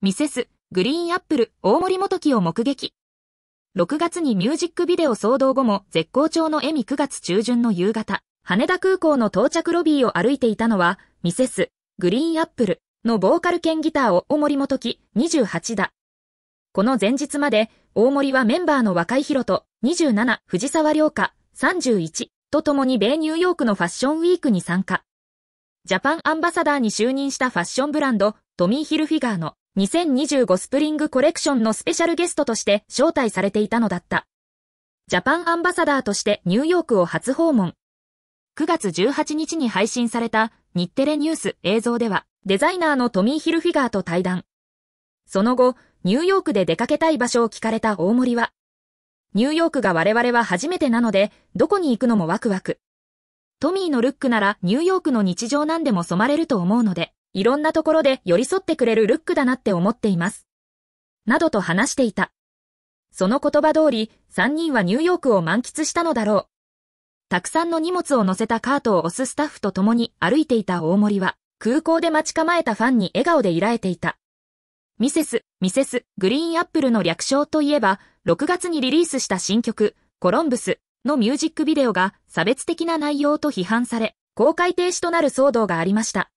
ミセス、グリーンアップル、大森元木を目撃。6月にミュージックビデオ騒動後も絶好調のエミ9月中旬の夕方、羽田空港の到着ロビーを歩いていたのは、ミセス、グリーンアップルのボーカル兼ギターを大森元樹、28だ。この前日まで、大森はメンバーの若いヒロと、27、藤沢良花、31と共に米ニューヨークのファッションウィークに参加。ジャパンアンバサダーに就任したファッションブランド、トミー・ヒルフィガーの2025スプリングコレクションのスペシャルゲストとして招待されていたのだった。ジャパンアンバサダーとしてニューヨークを初訪問。9月18日に配信された日テレニュース映像では、デザイナーのトミー・ヒルフィガーと対談。その後、ニューヨークで出かけたい場所を聞かれた大森は、ニューヨークが我々は初めてなので、どこに行くのもワクワク。トミーのルックならニューヨークの日常なんでも染まれると思うので、いろんなところで寄り添ってくれるルックだなって思っています。などと話していた。その言葉通り、3人はニューヨークを満喫したのだろう。たくさんの荷物を乗せたカートを押すスタッフと共に歩いていた大森は、空港で待ち構えたファンに笑顔でいられていた。ミセス、ミセス、グリーンアップルの略称といえば、6月にリリースした新曲、コロンブスのミュージックビデオが差別的な内容と批判され、公開停止となる騒動がありました。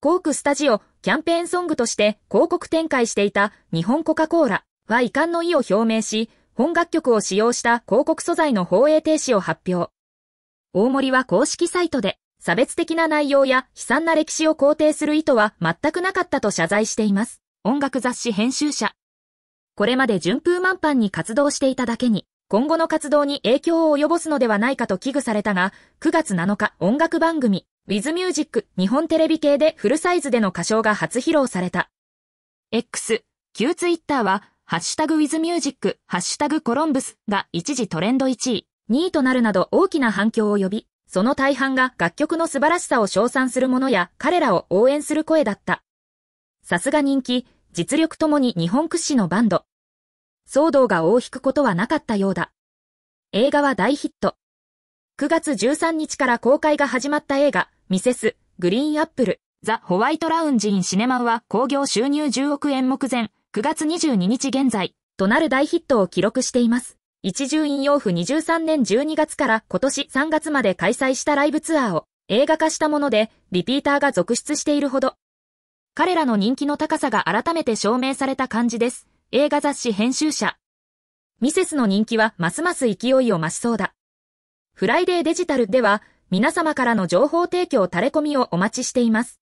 コークスタジオキャンペーンソングとして広告展開していた日本コカ・コーラは遺憾の意を表明し、本楽曲を使用した広告素材の放映停止を発表。大森は公式サイトで差別的な内容や悲惨な歴史を肯定する意図は全くなかったと謝罪しています。音楽雑誌編集者。これまで順風満帆に活動していただけに、今後の活動に影響を及ぼすのではないかと危惧されたが、9月7日音楽番組、ウィズミュージック日本テレビ系でフルサイズでの歌唱が初披露された。X、旧ツイッターは、ハッシュタグウィズミュージック、ハッシュタグコロンブスが一時トレンド1位、2位となるなど大きな反響を呼び、その大半が楽曲の素晴らしさを称賛するものや彼らを応援する声だった。さすが人気、実力ともに日本屈指のバンド。騒動が大引くことはなかったようだ。映画は大ヒット。9月13日から公開が始まった映画、ミセス、グリーンアップル、ザ・ホワイトラウンジ・イン・シネマは興行収入10億円目前、9月22日現在、となる大ヒットを記録しています。一重引用府23年12月から今年3月まで開催したライブツアーを映画化したもので、リピーターが続出しているほど。彼らの人気の高さが改めて証明された感じです。映画雑誌編集者。ミセスの人気はますます勢いを増しそうだ。フライデーデジタルでは、皆様からの情報提供垂れ込みをお待ちしています。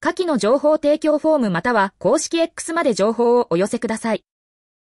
下記の情報提供フォームまたは公式 X まで情報をお寄せください。